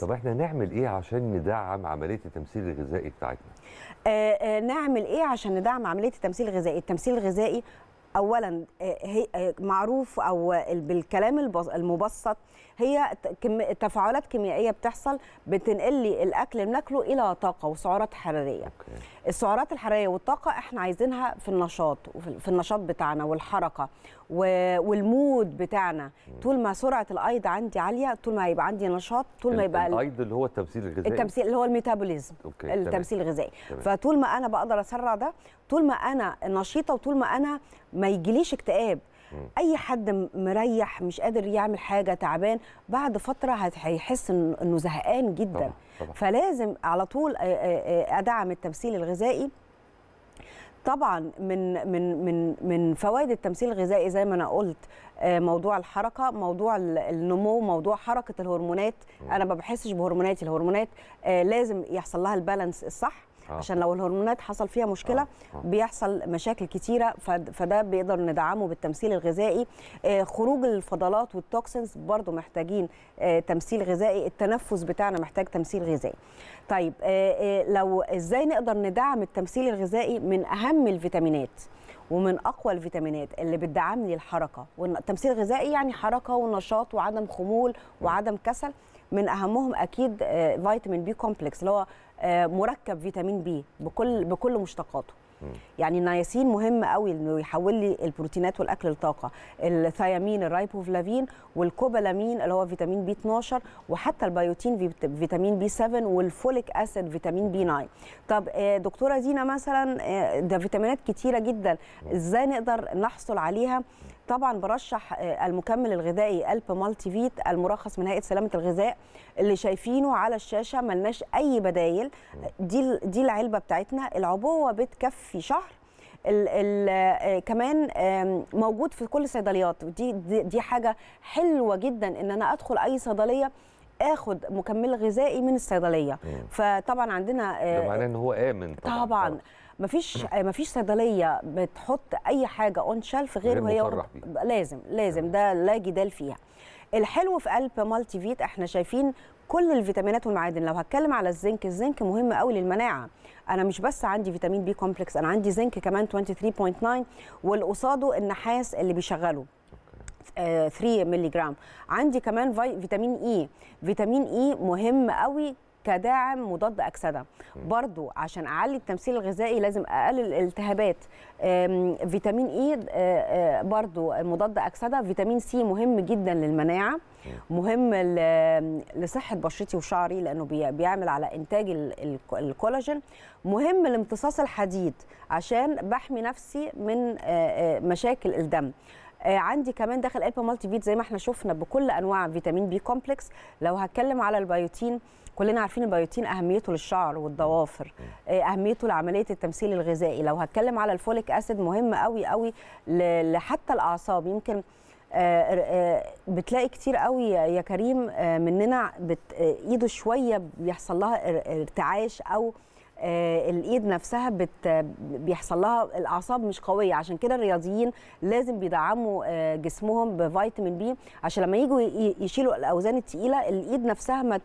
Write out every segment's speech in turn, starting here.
طب احنا نعمل ايه عشان ندعم عمليه التمثيل الغذائي بتاعتنا؟ آه آه نعمل ايه عشان ندعم عمليه التمثيل الغذائي؟ التمثيل الغذائي اولا آه، هي آه، معروف او بالكلام المبسط هي تفاعلات كيميائيه بتحصل بتنقل لي الاكل اللي بناكله الى طاقه وسعرات حراريه أوكي. السعرات الحراريه والطاقه احنا عايزينها في النشاط في النشاط بتاعنا والحركه والمود بتاعنا طول ما سرعه الايض عندي عاليه طول ما هيبقى عندي نشاط طول ما يبقى الايض اللي هو التمثيل الغذائي التمثيل اللي هو الميتابوليزم التمثيل الغذائي فطول ما انا بقدر اسرع ده طول ما انا نشيطه وطول ما انا ما يجيليش اكتئاب اي حد مريح مش قادر يعمل حاجه تعبان بعد فتره هيحس انه زهقان جدا طبعا. طبعا. فلازم على طول ادعم التمثيل الغذائي طبعا من من من من فوائد التمثيل الغذائي زي ما انا قلت آه، موضوع الحركه موضوع النمو موضوع حركه الهرمونات انا ما بحسش بهرموناتي الهرمونات آه، لازم يحصل لها البالانس الصح آه. عشان لو الهرمونات حصل فيها مشكله آه. آه. بيحصل مشاكل كتيره فده بيقدر ندعمه بالتمثيل الغذائي آه خروج الفضلات والتوكسنز برضو محتاجين آه تمثيل غذائي التنفس بتاعنا محتاج تمثيل غذائي طيب آه،, آه لو ازاي نقدر ندعم التمثيل الغذائي من اهم الفيتامينات ومن اقوى الفيتامينات اللي بتدعم لي الحركه والتمثيل الغذائي يعني حركه ونشاط وعدم خمول وعدم كسل من اهمهم اكيد آه، فيتامين بي كومبلكس اللي هو آه، مركب فيتامين بي بكل بكل مشتقاته يعني النياسين مهم قوي انه يحول لي البروتينات والاكل لطاقه الثيامين الرايبوفلافين والكوبالامين اللي هو فيتامين بي 12 وحتى البيوتين فيتامين بي 7 والفوليك اسيد فيتامين بي 9 طب آه، دكتوره دينا مثلا ده فيتامينات كتيره جدا ازاي نقدر نحصل عليها طبعا برشح آه، المكمل الغذائي الب مالتي فيت المرخص من هيئه سلامه الغذاء اللي شايفينه على الشاشه ملناش اي بدايل دي دي العلبه بتاعتنا العبوه بتكفي شهر الـ الـ آه، كمان موجود في كل الصيدليات دي, دي دي حاجه حلوه جدا ان انا ادخل اي صيدليه اخد مكمل غذائي من الصيدليه فطبعا عندنا ده آه، معناه ان هو امن طبعا طبعا, آه. مفيش آه، مفيش صيدليه بتحط اي حاجه اون شيلف غير وهي لازم لازم ده لا جدال فيها الحلو في قلب مالتي فيت احنا شايفين كل الفيتامينات والمعادن لو هتكلم على الزنك الزنك مهم قوي للمناعه انا مش بس عندي فيتامين بي كومبلكس انا عندي زنك كمان 23.9 واللي قصاده النحاس اللي بيشغله 3 مللي جرام عندي كمان فيتامين اي e. فيتامين اي e مهم قوي كداعم مضاد اكسده برضو عشان اعلي التمثيل الغذائي لازم اقلل الالتهابات فيتامين e، اي آه، آه، برضو مضاد اكسده فيتامين سي مهم جدا للمناعه مهم لصحه بشرتي وشعري لانه بيعمل على انتاج الكولاجين مهم لامتصاص الحديد عشان بحمي نفسي من آه، مشاكل الدم آه، عندي كمان داخل البا مالتي فيت زي ما احنا شفنا بكل انواع فيتامين بي كومبلكس لو هتكلم على البيوتين كلنا عارفين البيوتين اهميته للشعر والضوافر آه، اهميته لعمليه التمثيل الغذائي لو هتكلم على الفوليك اسيد مهم قوي قوي لحتى الاعصاب يمكن آه، بتلاقي كتير قوي يا كريم مننا ايده شويه بيحصل لها ارتعاش او آه، الايد نفسها بت بيحصل لها الاعصاب مش قويه عشان كده الرياضيين لازم بيدعموا آه، جسمهم بفيتامين بي عشان لما يجوا يشيلوا الاوزان الثقيله الايد نفسها ما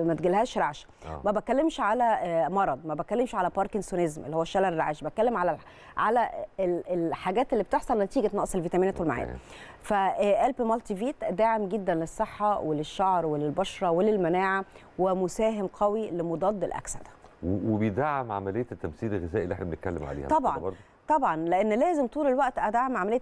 ما تجيلهاش رعشه آه. ما بتكلمش على مرض ما بتكلمش على باركنسونيزم اللي هو شلل الرعش بتكلم على على الحاجات اللي بتحصل نتيجه نقص الفيتامينات والمعادن فالب مالتي فيت داعم جدا للصحه وللشعر وللبشره وللمناعه ومساهم قوي لمضاد الاكسده وبيدعم عمليه التمثيل الغذائي اللي احنا بنتكلم عليها طبعا طبعا لان لازم طول الوقت ادعم عمليه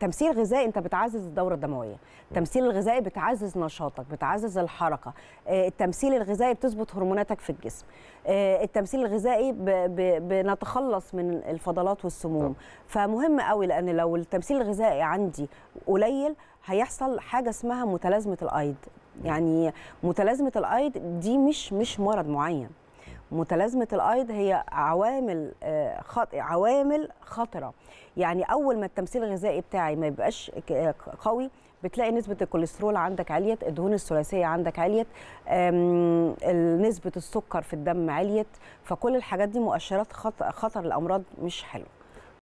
تمثيل غذائي انت بتعزز الدوره الدمويه التمثيل الغذائي بتعزز نشاطك بتعزز الحركه آه، التمثيل الغذائي بتظبط هرموناتك في الجسم آه، التمثيل الغذائي ب... ب... بنتخلص من الفضلات والسموم فمهم قوي لان لو التمثيل الغذائي عندي قليل هيحصل حاجه اسمها متلازمه الايد يعني متلازمه الايد دي مش مش مرض معين متلازمه الايض هي عوامل آه، عوامل خطره يعني اول ما التمثيل الغذائي بتاعي ما يبقاش قوي بتلاقي نسبة الكوليسترول عندك عليت الدهون الثلاثية عندك عليت نسبة السكر في الدم عليت فكل الحاجات دي مؤشرات خطر الأمراض مش حلوة